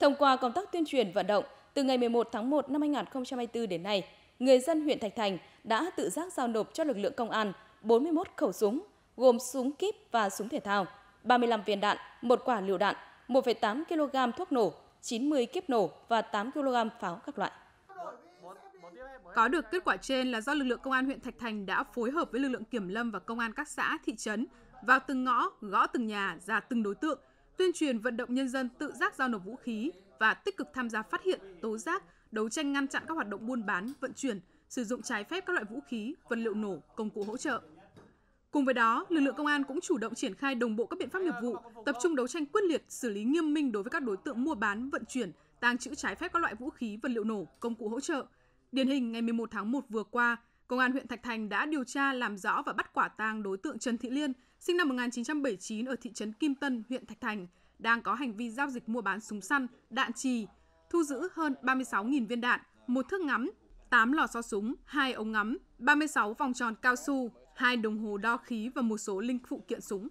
Thông qua công tác tuyên truyền vận động, từ ngày 11 tháng 1 năm 2024 đến nay, người dân huyện Thạch Thành đã tự giác giao nộp cho lực lượng công an 41 khẩu súng, gồm súng kíp và súng thể thao, 35 viên đạn, một quả lựu đạn, 1,8 kg thuốc nổ, 90 kiếp nổ và 8 kg pháo các loại. Có được kết quả trên là do lực lượng công an huyện Thạch Thành đã phối hợp với lực lượng kiểm lâm và công an các xã, thị trấn vào từng ngõ, gõ từng nhà, ra từng đối tượng tuyên truyền vận động nhân dân tự giác giao nộp vũ khí và tích cực tham gia phát hiện, tố giác, đấu tranh ngăn chặn các hoạt động buôn bán, vận chuyển, sử dụng trái phép các loại vũ khí, vật liệu nổ, công cụ hỗ trợ. Cùng với đó, lực lượng công an cũng chủ động triển khai đồng bộ các biện pháp nghiệp vụ, tập trung đấu tranh quyết liệt, xử lý nghiêm minh đối với các đối tượng mua bán, vận chuyển, tàng trữ trái phép các loại vũ khí, vật liệu nổ, công cụ hỗ trợ. Điển hình ngày 11 tháng 1 vừa qua, Công an huyện Thạch Thành đã điều tra làm rõ và bắt quả tang đối tượng Trần Thị Liên, sinh năm 1979 ở thị trấn Kim Tân, huyện Thạch Thành, đang có hành vi giao dịch mua bán súng săn, đạn trì, thu giữ hơn 36.000 viên đạn, một thước ngắm, 8 lò xo súng, 2 ống ngắm, 36 vòng tròn cao su, 2 đồng hồ đo khí và một số linh phụ kiện súng.